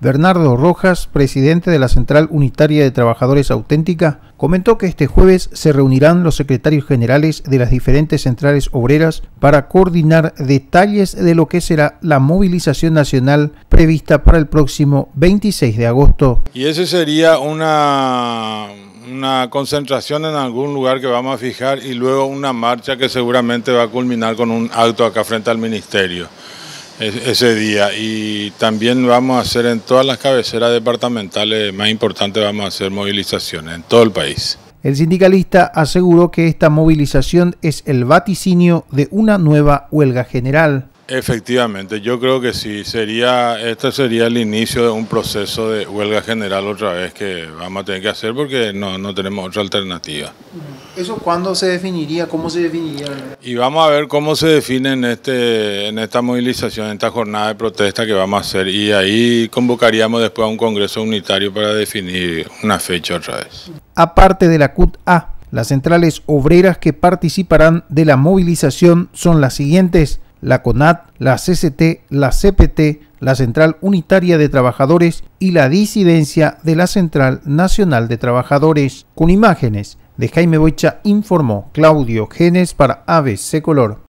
Bernardo Rojas, presidente de la Central Unitaria de Trabajadores Auténtica, comentó que este jueves se reunirán los secretarios generales de las diferentes centrales obreras para coordinar detalles de lo que será la movilización nacional prevista para el próximo 26 de agosto. Y ese sería una, una concentración en algún lugar que vamos a fijar y luego una marcha que seguramente va a culminar con un acto acá frente al ministerio ese día y también vamos a hacer en todas las cabeceras departamentales más importantes vamos a hacer movilizaciones en todo el país. El sindicalista aseguró que esta movilización es el vaticinio de una nueva huelga general. Efectivamente, yo creo que sí, sería, este sería el inicio de un proceso de huelga general otra vez que vamos a tener que hacer porque no, no tenemos otra alternativa. ¿Eso cuándo se definiría? ¿Cómo se definiría? Y vamos a ver cómo se define en, este, en esta movilización, en esta jornada de protesta que vamos a hacer. Y ahí convocaríamos después a un congreso unitario para definir una fecha otra vez. Aparte de la CUT-A, las centrales obreras que participarán de la movilización son las siguientes la CONAT, la CCT, la CPT, la Central Unitaria de Trabajadores y la disidencia de la Central Nacional de Trabajadores. Con imágenes de Jaime Boicha informó Claudio Genes para ABC Color.